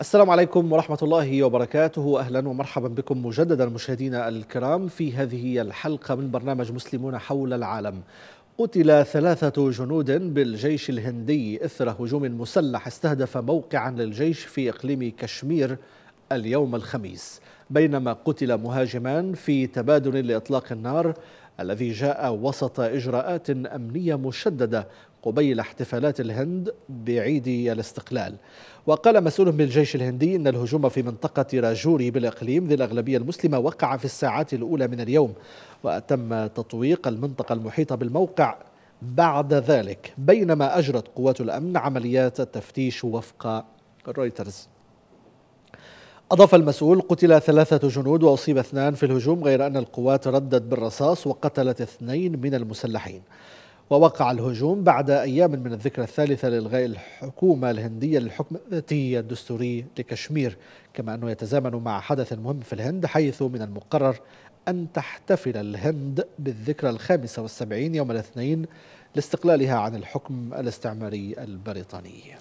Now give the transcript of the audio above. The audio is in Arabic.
السلام عليكم ورحمة الله وبركاته أهلا ومرحبا بكم مجددا مشاهدينا الكرام في هذه الحلقة من برنامج مسلمون حول العالم قتل ثلاثة جنود بالجيش الهندي إثر هجوم مسلح استهدف موقعا للجيش في إقليم كشمير اليوم الخميس بينما قتل مهاجمان في تبادل لإطلاق النار الذي جاء وسط إجراءات أمنية مشددة قبيل احتفالات الهند بعيد الاستقلال وقال مسؤول من الجيش الهندي أن الهجوم في منطقة راجوري بالإقليم ذي الأغلبية المسلمة وقع في الساعات الأولى من اليوم وتم تطويق المنطقة المحيطة بالموقع بعد ذلك بينما أجرت قوات الأمن عمليات التفتيش وفق رويترز أضاف المسؤول قتل ثلاثة جنود وأصيب اثنان في الهجوم غير أن القوات ردت بالرصاص وقتلت اثنين من المسلحين ووقع الهجوم بعد أيام من الذكرى الثالثة لإلغاء الحكومة الهندية للحكم الذاتي الدستوري لكشمير كما أنه يتزامن مع حدث مهم في الهند حيث من المقرر أن تحتفل الهند بالذكرى الخامسة والسبعين يوم الاثنين لاستقلالها عن الحكم الاستعماري البريطاني